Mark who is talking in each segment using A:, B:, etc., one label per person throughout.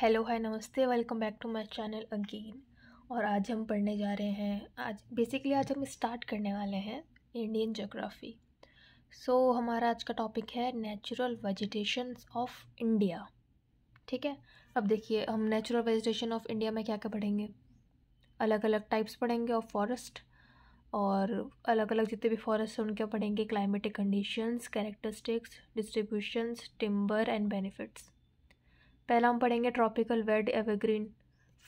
A: Hello hi namaste welcome back to my channel again और आज हम पढ़ने जा रहे हैं आज बेसिकली आज हम स्टार्ट करने वाले हैं इंडियन जोग्राफ़ी सो so, हमारा आज का टॉपिक है नेचुरल वेजिटेशन ऑफ इंडिया ठीक है अब देखिए हम नेचुरल वेजिटेशन ऑफ इंडिया में क्या क्या पढ़ेंगे अलग अलग टाइप्स पढ़ेंगे ऑफ फॉरेस्ट और अलग अलग जितने भी फॉरेस्ट हैं उनके पढ़ेंगे climatic conditions characteristics distributions timber and benefits पहला हम पढ़ेंगे ट्रॉपिकल वेड एवरग्रीन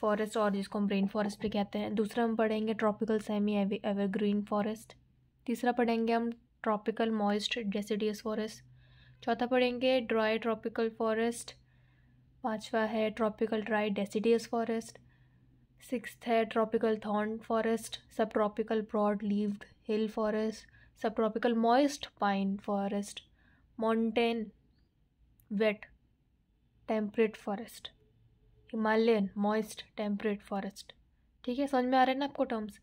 A: फॉरेस्ट और जिसको हम रेन फॉरेस्ट भी कहते हैं दूसरा हम पढ़ेंगे ट्रॉपिकल सेमी एवरग्रीन फॉरेस्ट तीसरा पढ़ेंगे हम ट्रॉपिकल मॉइस्ट डेसिडियस फॉरेस्ट चौथा पढ़ेंगे ड्राई ट्रॉपिकल फॉरेस्ट पांचवा है tropical dry deciduous forest six है tropical thorn forest sub tropical broad leaved hill forest sub tropical moist pine forest mountain wet temperate forest Himalayan moist temperate forest ठीक है समझ में आ रहे हैं ना आपको टर्म्स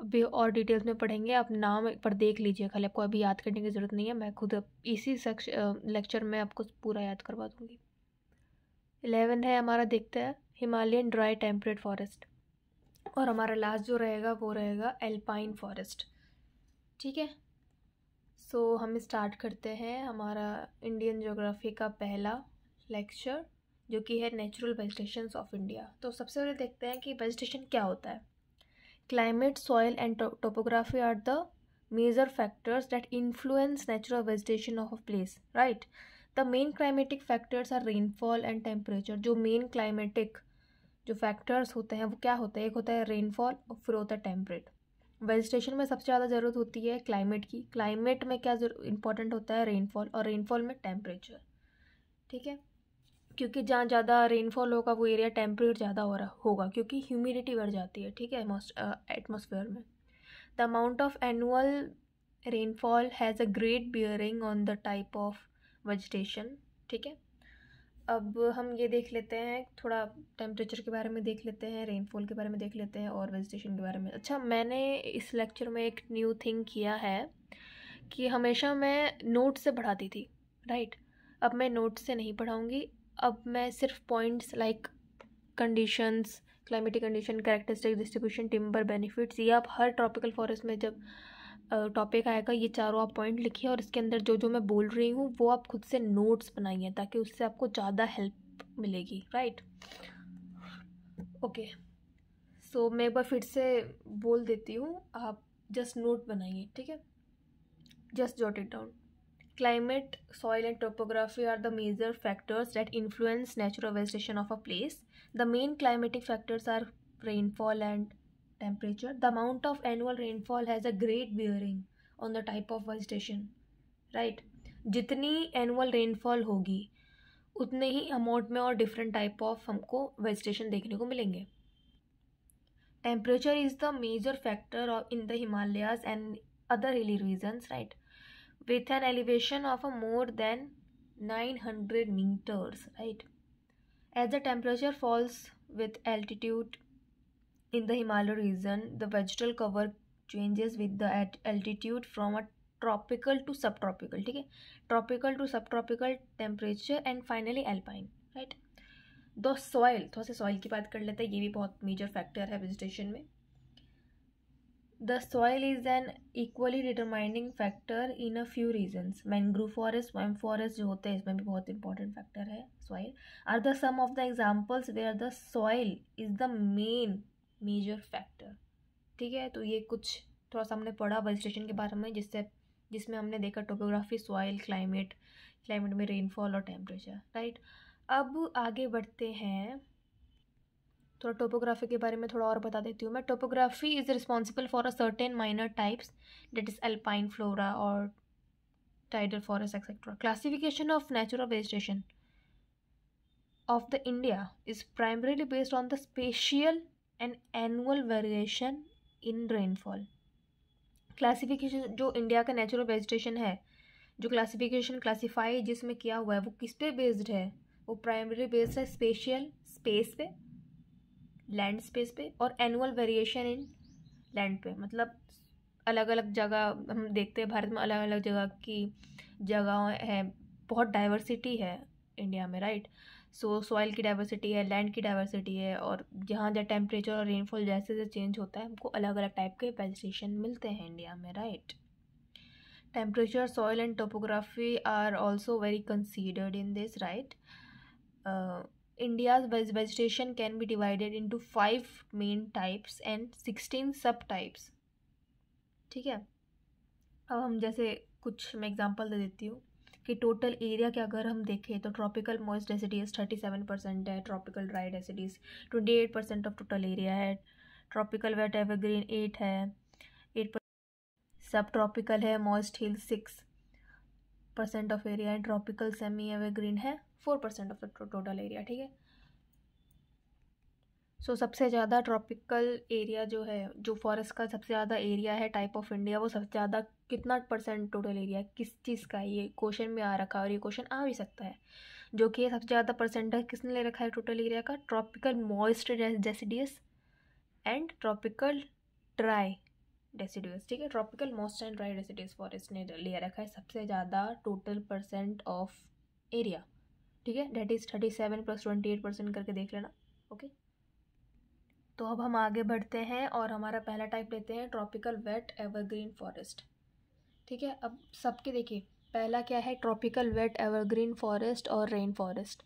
A: अभी और डिटेल्स में पढ़ेंगे आप नाम पर देख लीजिए खाली आपको अभी याद करने की ज़रूरत नहीं है मैं खुद इसी सेक्श लेक्चर में आपको पूरा याद करवा दूँगी इलेवन है हमारा देखते हैं हिमालयन ड्राई टेम्परेट फॉरेस्ट और हमारा लास्ट जो रहेगा वो रहेगा एल्पाइन फॉरेस्ट ठीक है सो so, हम स्टार्ट करते हैं हमारा इंडियन ज्योग्राफी का पहला लेक्चर जो कि है नेचुरल वेजिटेशन ऑफ इंडिया तो सबसे पहले देखते हैं कि वेजिटेशन क्या होता है climate soil and topography are the major factors that influence natural vegetation of a place right the main climatic factors are rainfall and temperature जो मेन क्लाइमेटिक जो फैक्टर्स होते हैं वो क्या होते हैं एक होता है रेनफॉल और फिर होता है टेम्परेट वेजिटेशन में सबसे ज़्यादा ज़रूरत होती है क्लाइमेट की क्लाइमेट में क्या इंपॉर्टेंट होता है रेनफॉल और रेनफॉल में टेम्परेचर ठीक है क्योंकि जहाँ ज़्यादा रेनफॉल होगा वो एरिया टेम्परेचर ज़्यादा हो रहा होगा क्योंकि ह्यूमिडिटी बढ़ जाती है ठीक है एटमोसफेयर uh, में the amount of annual rainfall has a great bearing on the type of vegetation ठीक है अब हम ये देख लेते हैं थोड़ा टेम्परेचर के बारे में देख लेते हैं रेनफॉल के बारे में देख लेते हैं और वेजिटेशन के बारे में अच्छा मैंने इस लेक्चर में एक न्यू थिंग किया है कि हमेशा मैं नोट से पढ़ाती थी राइट अब मैं नोट से नहीं पढ़ाऊँगी अब मैं सिर्फ points like conditions climatic condition characteristic distribution timber benefits ये आप हर ट्रॉपिकल फॉरेस्ट में जब टॉपिक आएगा ये चारों आप पॉइंट लिखिए और इसके अंदर जो जो मैं बोल रही हूँ वो आप खुद से नोट्स बनाइए ताकि उससे आपको ज़्यादा हेल्प मिलेगी राइट ओके सो मैं एक बार फिर से बोल देती हूँ आप जस्ट नोट बनाइए ठीक है just jot it down Climate, soil and topography are the major factors that influence natural vegetation of a place. The main climatic factors are rainfall and temperature. The amount of annual rainfall has a great bearing on the type of vegetation. Right? जितनी annual rainfall होगी उतने ही amount में और type of of हमको vegetation देखने को मिलेंगे temperature is the major factor in the Himalayas and other hilly regions. Right. with an elevation of more than 900 meters right as the temperature falls with altitude in the himalaya region the vegetal cover changes with the at altitude from a tropical to subtropical ठीक है tropical to subtropical temperature and finally alpine right दो soil थोड़ा सा soil की बात कर लेते हैं ये भी बहुत major factor है vegetation में the soil is an equally determining factor in a few regions mangrove forest वैम फॉरेस्ट जो होते हैं इसमें भी बहुत इंपॉर्टेंट फैक्टर है soil are the some of the examples वे are the soil is the main major factor ठीक है तो ये कुछ थोड़ा सा हमने पढ़ा वेजिटेशन के बारे में जिससे जिसमें हमने देखा टोपोग्राफी सॉइल क्लाइमेट क्लाइमेट में रेनफॉल और टेम्परेचर राइट अब आगे बढ़ते हैं थोड़ा टोपोग्राफी के बारे में थोड़ा और बता देती हूँ मैं topography is responsible for a certain minor types that is alpine flora और tidal forest etcetera classification of natural vegetation of the India is primarily based on the spatial and annual variation in rainfall classification जो India का natural vegetation है जो classification classify जिसमें किया हुआ है वो किस पे बेस्ड है वो प्राइमरी बेस्ड है स्पेशियल स्पेस पे लैंड स्पेस पे और एनुअल वेरिएशन इन लैंड पे मतलब अलग अलग जगह हम देखते हैं भारत में अलग अलग जगह की जगह है बहुत डाइवर्सिटी है इंडिया में राइट सो सॉइल की डाइवर्सिटी है लैंड की डाइवर्सिटी है और जहाँ जहाँ टेम्परेचर और रेनफॉल जैसे जैसे चेंज होता है हमको अलग अलग टाइप के वेजिटेशन मिलते हैं इंडिया में right temperature soil and topography are also very considered in this right India's vegetation can be divided into five main types and sixteen sub types ठीक है अब हम जैसे कुछ मैं एग्जांपल दे देती हूँ कि टोटल एरिया के अगर हम देखें तो tropical moist deciduous thirty seven percent है tropical dry deciduous twenty eight percent of total area है ट्रॉपिकल वेट एवरग्रीन एट है एट सब ट्रॉपिकल है moist hill six percent of area है ट्रॉपिकल सेमी एवरग्रीन है four percent of the total area ठीक है सो सबसे ज़्यादा tropical area जो है जो फॉरेस्ट का सबसे ज़्यादा एरिया है टाइप ऑफ इंडिया वो सबसे ज़्यादा कितना परसेंट टोटल एरिया है किस चीज़ का ये क्वेश्चन में आ रखा है और ये क्वेश्चन आ भी सकता है जो कि सबसे ज़्यादा है किसने ले रखा है टोटल एरिया का tropical moist deciduous and tropical dry deciduous ठीक है tropical moist and dry deciduous forest ने लिया रखा है सबसे ज़्यादा टोटल परसेंट ऑफ एरिया ठीक है that is thirty seven plus twenty eight percent करके देख लेना ओके तो अब हम आगे बढ़ते हैं और हमारा पहला टाइप लेते हैं ट्रॉपिकल वेट एवरग्रीन फॉरेस्ट ठीक है अब सबके देखिए पहला क्या है ट्रॉपिकल वेट एवरग्रीन फॉरेस्ट और रेन फॉरेस्ट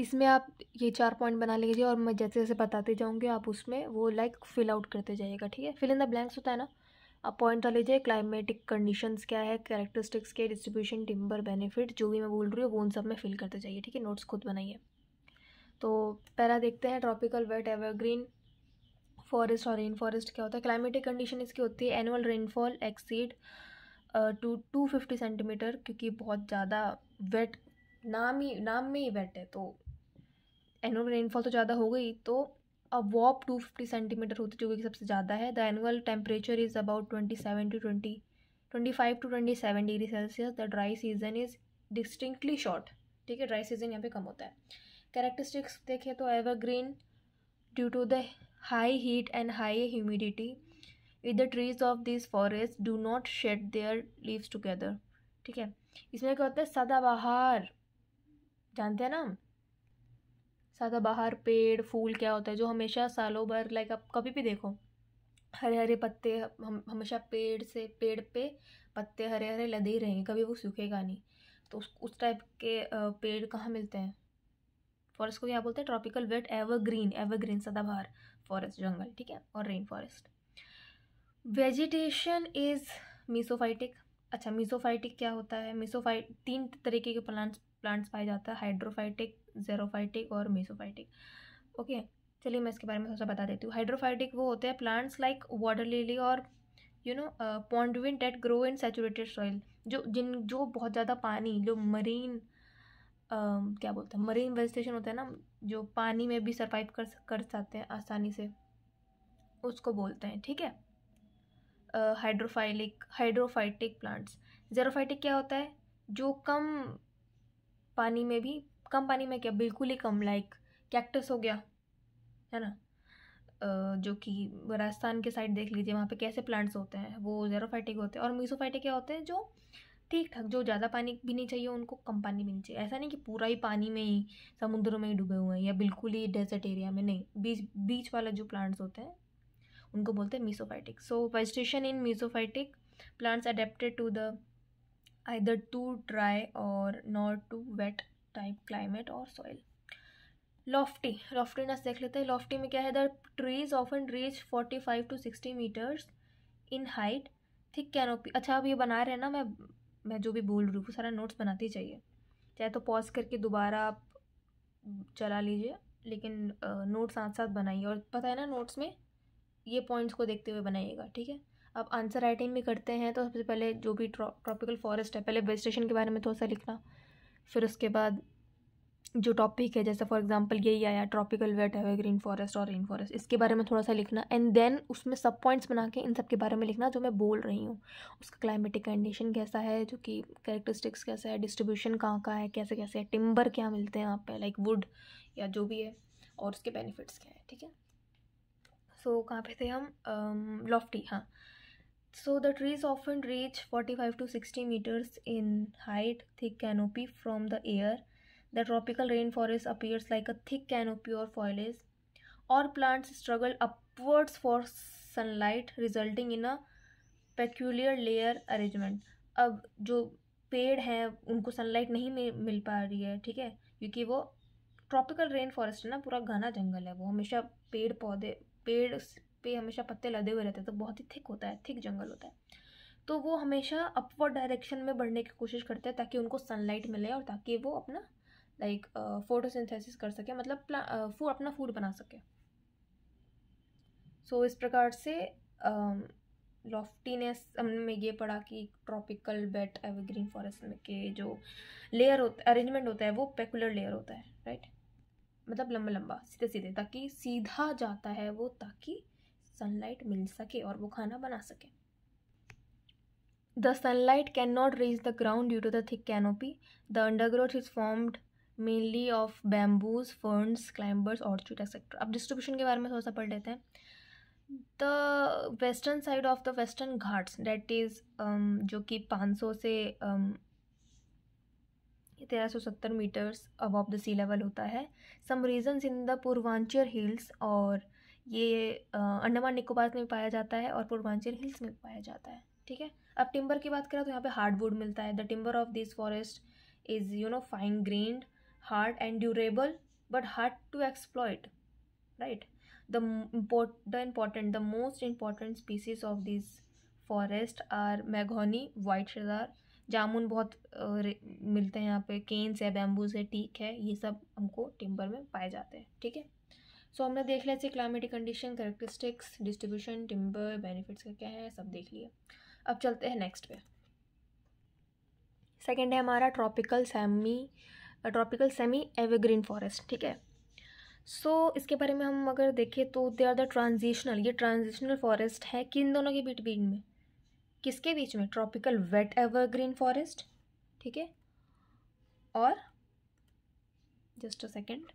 A: इसमें आप ये चार पॉइंट बना लीजिए और मैं जैसे जैसे बताते जाऊँगी आप उसमें वो लाइक फिल आउट करते जाइएगा ठीक है फिल इन द ब्लैंक्स होता है ना आप पॉइंट डाल लीजिए क्लाइमेटिक कंडीशंस क्या है कैरेक्टरिस्टिक्स के डिस्ट्रीब्यूशन टिम्बर बेनिफिट जो भी मैं बोल रही हूँ वो उन सब में फिल करते जाइए ठीक है नोट्स खुद बनाइए तो पहला देखते हैं ट्रॉपिकल वेट एवरग्रीन फॉरेस्ट और रेन फॉरेस्ट क्या होता है क्लाइमेटिक कंडीशन इसकी होती है annual rainfall exceed to two fifty centimetre क्योंकि बहुत ज़्यादा वेट नाम ही नाम में ही बैठे तो एनुअल रेनफॉल तो ज़्यादा हो गई तो अब वॉप टू फिफ्टी सेंटीमीटर होती जो कि सबसे ज़्यादा है the annual temperature is about twenty seven to twenty twenty five to twenty seven degree Celsius the dry season is distinctly short ठीक है ड्राई सीजन यहाँ पे कम होता है कैरेक्टरिस्टिक्स देखें तो evergreen due to the high heat and high humidity with the trees of this forest do not shed their leaves together ठीक है इसमें क्या होता है सदाबहार जानते हैं ना हम सदाबहार पेड़ फूल क्या होता है जो हमेशा सालों भर लाइक आप कभी भी देखो हरे हरे पत्ते हम हमेशा पेड़ से पेड़ पे पत्ते हरे हरे लदे ही रहेंगे कभी वो सूखेगा नहीं तो उस उस टाइप के पेड़ कहाँ मिलते हैं फॉरेस्ट को क्या बोलते हैं ट्रॉपिकल वेट एवरग्रीन एवरग्रीन सदाबहार फॉरेस्ट जंगल ठीक है और rain forest vegetation is mesophytic अच्छा मीसोफाइटिक क्या होता है मीसोफाइट तीन तरीके के प्लांट्स प्लांट्स पाया जाता है हाइड्रोफाइटिक जेरोफाइटिक और मेसोफाइटिक ओके चलिए मैं इसके बारे में थोड़ा सा बता देती हूँ हाइड्रोफाइटिक वो होते हैं प्लांट्स लाइक वाटर लिली और you know pondweed that grow in saturated soil जो जिन जो बहुत ज़्यादा पानी जो मरीन uh, um, क्या बोलते हैं मरीन वेजिटेशन होता है ना जो पानी में भी सर्वाइव कर कर सकते हैं आसानी से उसको बोलते हैं ठीक है हाइड्रोफाइलिक हाइड्रोफाइटिक प्लांट्स जेरोफाइटिक क्या होता है जो कम पानी में भी कम पानी में क्या बिल्कुल ही कम लाइक कैक्टस हो गया है ना जो कि राजस्थान के साइड देख लीजिए वहाँ पे कैसे प्लांट्स होते हैं वो जेरोफाइटिक होते हैं और मीसोफाइटिक क्या होते हैं जो ठीक ठाक जो ज़्यादा पानी भी नहीं चाहिए उनको कम पानी भी नहीं चाहिए ऐसा नहीं कि पूरा ही पानी में ही समुद्र में ही डूबे हुए हैं या बिल्कुल ही डेजर्ट एरिया में नहीं बीच बीच वाला जो प्लांट्स होते हैं उनको बोलते हैं mesophytic so vegetation in mesophytic plants adapted to the either too dry और not too wet type climate और सॉइल लॉफ्टी लॉफ्टीनेस देख लेते हैं लॉफ्टी में क्या है their trees often reach forty five to sixty metres in height thick canopy अच्छा अब ये बना रहे हैं ना मैं मैं जो भी बोल रही हूँ वो सारा नोट्स बनाती चाहिए चाहे तो पॉज करके दोबारा आप चला लीजिए लेकिन नोट्स साथ साथ बनाइए और पता है ना नोट्स में ये पॉइंट्स को देखते हुए बनाइएगा ठीक है अब आंसर राइटिंग भी करते हैं तो सबसे पहले जो भी ट्रॉपिकल फॉरेस्ट है पहले वेजिटेशन के बारे में थोड़ा सा लिखना फिर उसके बाद जो टॉपिक है जैसे फॉर एग्जांपल यही आया tropical wet evergreen forest और रेन फॉरेस्ट इसके बारे में थोड़ा सा लिखना एंड देन उसमें सब पॉइंट्स बना के इन सब के बारे में लिखना जो मैं बोल रही हूँ उसका क्लाइमेटिक कंडीशन कैसा है जो कि कैरेक्टरिस्टिक्स कैसा है डिस्ट्रीब्यूशन कहाँ का है कैसे कैसे है टिम्बर क्या मिलते हैं वहाँ पर लाइक वुड या जो भी है और उसके बेनिफिट्स क्या है ठीक है सो so, कहाँ पे थे हम लॉफ्टी हाँ So the trees often reach 45 to 60 meters in height, thick canopy from the air. The tropical rainforest appears like a thick canopy or foliage. All plants struggle upwards for sunlight, resulting in a peculiar layer arrangement. अब जो पेड़ हैं उनको sunlight नहीं मिल पा रही है ठीक है क्योंकि वो ट्रॉपिकल रेन फॉरेस्ट है ना पूरा घना जंगल है वो हमेशा पेड़ पौधे पेड़ पे हमेशा पत्ते लदे हुए रहते हैं तो बहुत ही थिक होता है थिक जंगल होता है तो वो हमेशा अपवर्ड डायरेक्शन में बढ़ने की कोशिश करते हैं ताकि उनको सनलाइट मिले और ताकि वो अपना लाइक फोटोसिंथेसिस कर सके मतलब फूड अपना फूड बना सके सो इस प्रकार से लॉफ्टीनेस हमने ये पढ़ा कि ट्रॉपिकल बेट एवरग्रीन फॉरेस्ट में के जो लेयर होता अरेंजमेंट होता है वो पेकुलर लेयर होता है राइट right? मतलब लंबा लंबा सीधे सीधे ताकि सीधा जाता है वो ताकि सनलाइट मिल सके और वो खाना बना सके the sunlight can not reach the ground due to the thick canopy the undergrowth is formed mainly of bamboos ferns climbers orchid etcetera अब डिस्ट्रीब्यूशन के बारे में थोड़ा सा पढ़ लेते हैं the western side of the western Ghats that is जो कि पाँच सौ से um, तेरह सौ सत्तर metres above the sea level होता है some regions in the Purvanchal hills और ये अंडमान निकोबार में भी पाया जाता है और पूर्वांचल हिल्स में भी पाया जाता है ठीक है अब टिम्बर की बात करें तो यहाँ पे हार्डवुड मिलता है the timber of this forest is you know fine grained hard and durable but hard to exploit right the the important the most important species of this forest are mahogany white cedar जामुन बहुत मिलते हैं यहाँ पे Keynes है bamboos है teak है ये सब हमको टिम्बर में पाए जाते हैं ठीक है सो so, हमने देख लिया climatic condition characteristics distribution timber benefits का क्या है सब देख लिया अब चलते हैं नेक्स्ट पे सेकेंड है हमारा tropical semi tropical semi evergreen forest ठीक है सो so, इसके बारे में हम अगर देखें तो दे आर द ट्रांजिशनल ये ट्रांजिशनल फॉरेस्ट है किन दोनों के बीच बीच में किसके बीच में ट्रॉपिकल वेट एवरग्रीन फॉरेस्ट ठीक है और just a second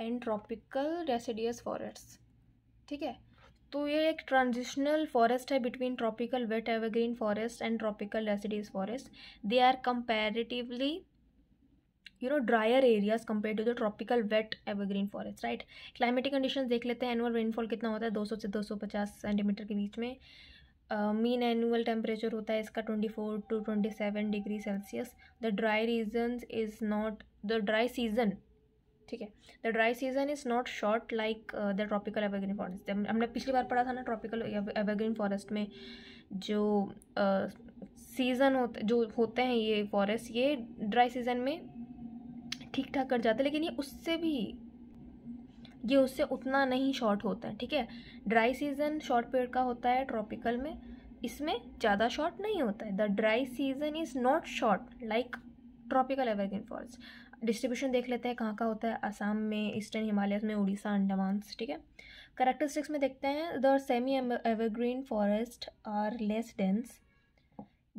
A: and tropical deciduous forest ठीक है तो ये एक ट्रांजिशनल फॉरेस्ट है between tropical wet evergreen forest and tropical deciduous forest they are comparatively you know drier areas compare to the tropical wet evergreen forest right climatic condition देख लेते हैं annual rainfall कितना होता है 200 से 250 सेंटीमीटर के बीच में मीन एनुअल टेम्परेचर होता है इसका 24 to 27 degree Celsius the dry region is not the dry season ठीक है the dry season is not short like the tropical evergreen forest हमने पिछली बार पढ़ा था ना ट्रॉपिकल एवरग्रीन फॉरेस्ट में जो सीज़न uh, होता जो होते हैं ये फॉरेस्ट ये ड्राई सीज़न में ठीक ठाक कर जाते लेकिन ये उससे भी ये उससे उतना नहीं शॉर्ट होता है ठीक है ड्राई सीज़न शॉर्ट पीरियड का होता है ट्रॉपिकल में इसमें ज़्यादा शॉर्ट नहीं होता है the dry season is not short like tropical evergreen forest distribution देख लेते हैं कहाँ का होता है आसाम में ईस्टर्न हिमालयस में उड़ीसा अंडमानस ठीक है करेक्टरिस्टिक्स में देखते हैं the semi evergreen forest are less dense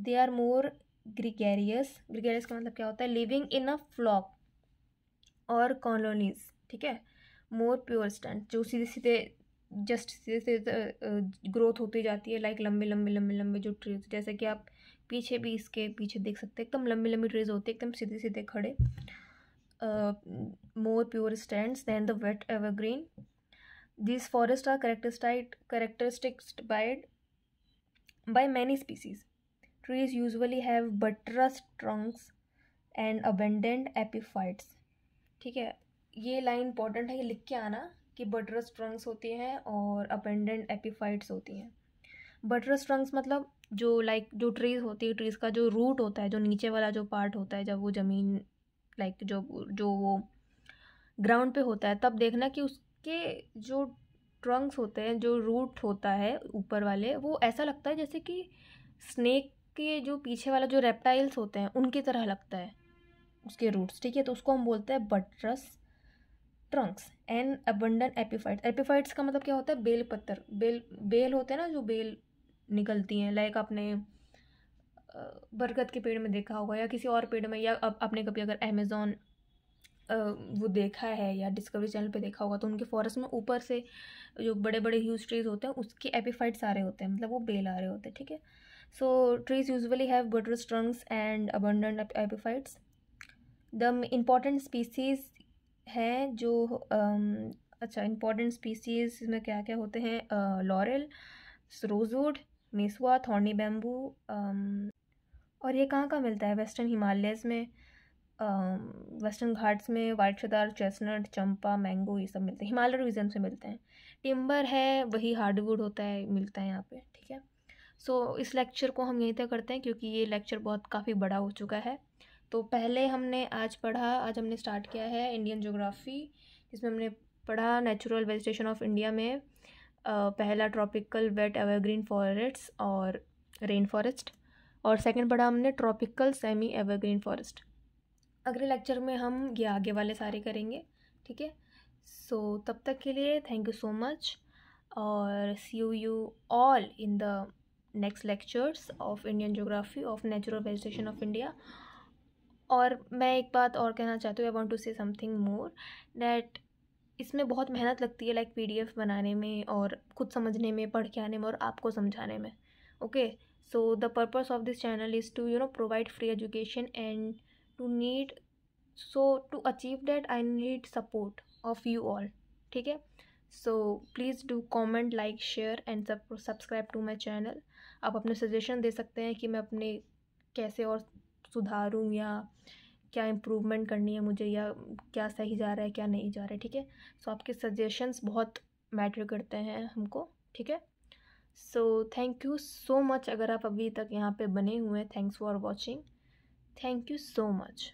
A: they are more gregarious gregarious का मतलब क्या होता है लिविंग इन अ फ्लॉक और कॉलोनीज ठीक है मोर प्योर स्टैंड जो सीधे सीधे जस्ट सीधे सीधे ग्रोथ होती जाती है लाइक लंबे लंबे लंबे लंबे जो ट्रीज जैसे कि आप पीछे भी इसके पीछे देख सकते हैं एकदम लंबी लंबी ट्रीज होती है एकदम सीधे सीधे खड़े uh, more pure stands than the wet evergreen. These forests are characterized characteristics by, by many species. Trees usually have buttress trunks and abundant epiphytes ठीक है ये लाइन इंपॉर्टेंट है ये लिख के आना कि बटरस ट्रंक्स होती हैं और अपेंडेंट एपिफाइट्स होती हैं बटरस ट्रंक्स मतलब जो लाइक like, जो ट्रीज होती है ट्रीज का जो रूट होता है जो नीचे वाला जो पार्ट होता है जब वो ज़मीन लाइक जो जो वो ग्राउंड पे होता है तब देखना कि उसके जो ट्रंक्स होते हैं जो रूट होता है ऊपर वाले वो ऐसा लगता है जैसे कि स्नेक के जो पीछे वाला जो रेप्टाइल्स होते हैं उनकी तरह लगता है उसके रूट्स ठीक है तो उसको हम बोलते हैं buttress trunks and abundant epiphytes epiphytes का मतलब क्या होता है बेल पत्थर बेल बेल होते हैं ना जो बेल निकलती हैं लाइक अपने बरगद के पेड़ में देखा होगा या किसी और पेड़ में या आपने कभी अगर अमेज़ोन वो देखा है या डिस्कवरी चैनल पे देखा होगा तो उनके फॉरेस्ट में ऊपर से जो बड़े बड़े ह्यूज ट्रीज होते हैं उसके एपिफाइट सारे होते हैं मतलब वो बेल आ रहे होते हैं ठीक है so trees usually have buttress trunks and abundant epiphytes the important species हैं जो um, अच्छा इम्पॉर्टेंट स्पीसीज में क्या क्या होते हैं laurel rosewood mesua thorny bamboo और ये कहाँ कहाँ मिलता है वेस्टर्न हिमालयस में वेस्टर्न घाट्स में वाइट शदार चेस्टनट चंपा मैंगो ये सब मिलते हैं हिमालय रीजन से मिलते हैं टिम्बर है वही हार्डवुड होता है मिलता है यहाँ पे ठीक है सो so, इस लेक्चर को हम यहीं तक करते हैं क्योंकि ये लेक्चर बहुत काफ़ी बड़ा हो चुका है तो पहले हमने आज पढ़ा आज हमने स्टार्ट किया है इंडियन जोग्राफ़ी जिसमें हमने पढ़ा नेचुरल वेजिटेशन ऑफ इंडिया में आ, पहला ट्रॉपिकल वेट एवरग्रीन फॉरेस्ट्स और रेन फॉरेस्ट और सेकंड पढ़ा हमने ट्रॉपिकल सेमी एवरग्रीन फॉरेस्ट अगले लेक्चर में हम ये आगे वाले सारे करेंगे ठीक है सो तब तक के लिए थैंक यू सो मच और see you you all in the next lectures of Indian geography of natural vegetation of India और मैं एक बात और कहना चाहती हूँ I want to say something more that इसमें बहुत मेहनत लगती है लाइक एफ बनाने में और खुद समझने में पढ़ के आने में और आपको समझाने में okay okay? so the purpose of this channel is to you know provide free education and to need so to achieve that i need support of you all theek hai so please do comment like share and subscribe to my channel aap apne suggestion de sakte hain ki main apne kaise aur सुधारूं ya क्या improvement करनी है मुझे या क्या सही जा रहा है क्या नहीं जा रहा है ठीक है सो आपके सजेशंस बहुत मैटर करते हैं हमको ठीक है so thank you so much अगर आप अभी तक यहाँ पे बने हुए हैं thanks for watching thank you so much